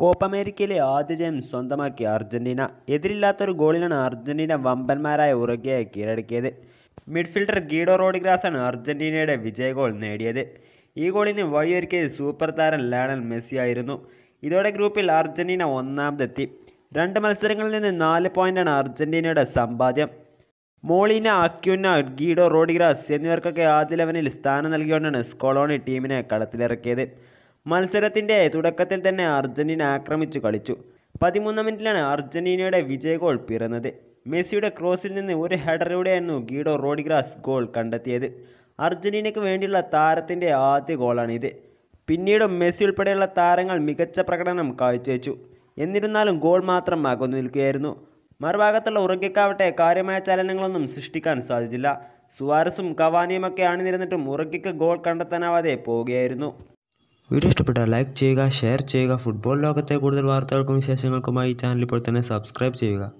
Copa അമേരിക്കയിലെ ആദ്യ ജയം സ്വന്തമാക്കി അർജന്റീന എതിരില്ലാത്തൊരു ഗോളിനാണ് അർജന്റീന വമ്പന്മാരായ ഉറുഗ്വയെ കീഴടക്കിയത് മിഡ്ഫീൽഡർ ഗീഡോ റോഡിഗ്രാസാണ് അർജന്റീനയുടെ വിജയ ഗോൾ നേടിയത് ഈ ഗോളിന് വഴിയൊരുക്കിയത് സൂപ്പർ താരം ലയണൽ മെസ്സി ആയിരുന്നു ഇതോടെ ഗ്രൂപ്പിൽ അർജന്റീന ഒന്നാമതെത്തി രണ്ട് മത്സരങ്ങളിൽ നിന്ന് നാല് പോയിന്റാണ് അർജന്റീനയുടെ സമ്പാദ്യം മോളിന അക്യുന ഗീഡോ റോഡിഗ്രാസ് എന്നിവർക്കൊക്കെ ആദ്യ ലെവനിൽ സ്ഥാനം നൽകിയോണ്ടാണ് സ്കോളോണി ടീമിനെ കളത്തിലിറക്കിയത് മത്സരത്തിൻ്റെ തുടക്കത്തിൽ തന്നെ അർജൻറ്റീന ആക്രമിച്ചു കളിച്ചു പതിമൂന്നാം മിനിറ്റിലാണ് അർജൻറ്റീനയുടെ വിജയ ഗോൾ പിറന്നത് മെസ്സിയുടെ ക്രോസിൽ നിന്ന് ഒരു ഹെഡറിലൂടെയായിരുന്നു ഗീഡോ റോഡിഗ്രാസ് ഗോൾ കണ്ടെത്തിയത് അർജൻറ്റീനയ്ക്ക് വേണ്ടിയുള്ള താരത്തിൻ്റെ ആദ്യ ഗോളാണിത് പിന്നീട് മെസ്സി ഉൾപ്പെടെയുള്ള താരങ്ങൾ മികച്ച പ്രകടനം കാഴ്ചവെച്ചു എന്നിരുന്നാലും ഗോൾ മാത്രം അകന്നു നിൽക്കുകയായിരുന്നു മറുഭാഗത്തുള്ള ഉറങ്ങിക്കാവട്ടെ കാര്യമായ ചലനങ്ങളൊന്നും സൃഷ്ടിക്കാൻ സാധിച്ചില്ല സുവാരസും കവാനിയുമൊക്കെ അണിനിരന്നിട്ടും ഉറക്കിക്ക് ഗോൾ കണ്ടെത്താനാവാതെ പോവുകയായിരുന്നു വീഡിയോ ഇഷ്ടപ്പെട്ടാൽ ലൈക്ക് ചെയ്യുക ഷെയർ ചെയ്യുക ഫുട്ബോൾ ലോകത്തെ കൂടുതൽ വാർത്തകൾക്കും വിശേഷങ്ങൾക്കുമായി ചാനൽ ഇപ്പോൾ തന്നെ സബ്സ്ക്രൈബ് ചെയ്യുക